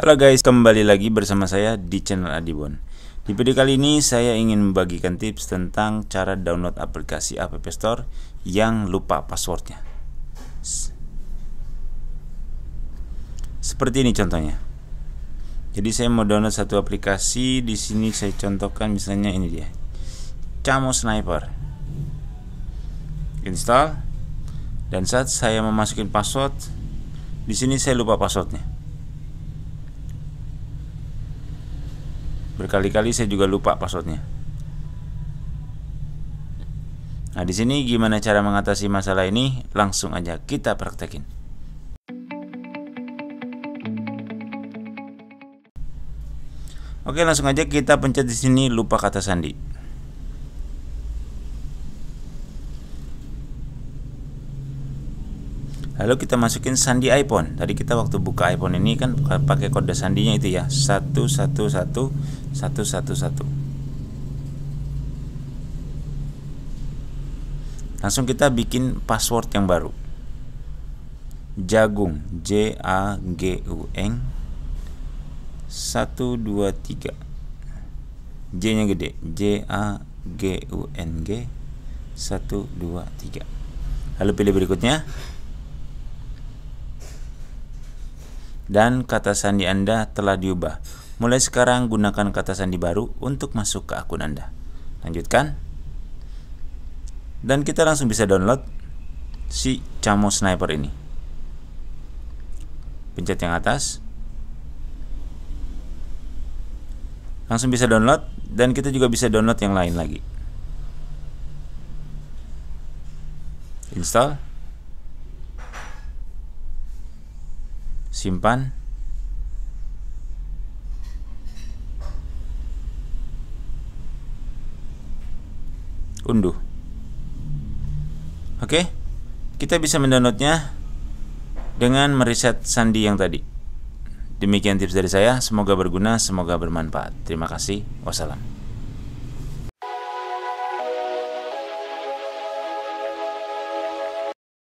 Halo guys, kembali lagi bersama saya di channel Adibon. Di video kali ini saya ingin membagikan tips tentang cara download aplikasi App Store yang lupa passwordnya. Seperti ini contohnya. Jadi saya mau download satu aplikasi, di sini saya contohkan misalnya ini dia. Camo Sniper. Install dan saat saya memasukkan password, di sini saya lupa passwordnya Berkali-kali saya juga lupa passwordnya. Nah, di sini gimana cara mengatasi masalah ini? Langsung aja kita praktekin. Oke, langsung aja kita pencet di sini lupa kata sandi. lalu kita masukin sandi iPhone tadi kita waktu buka iPhone ini kan pakai kode sandinya itu ya 111111 langsung kita bikin password yang baru jagung J A G U N 123 J nya gede J A G U N G 123 lalu pilih berikutnya dan kata sandi Anda telah diubah. Mulai sekarang gunakan kata sandi baru untuk masuk ke akun Anda. Lanjutkan. Dan kita langsung bisa download si Camo Sniper ini. Pencet yang atas. Langsung bisa download dan kita juga bisa download yang lain lagi. Install. simpan unduh oke kita bisa mendownloadnya dengan mereset sandi yang tadi demikian tips dari saya semoga berguna semoga bermanfaat terima kasih wassalam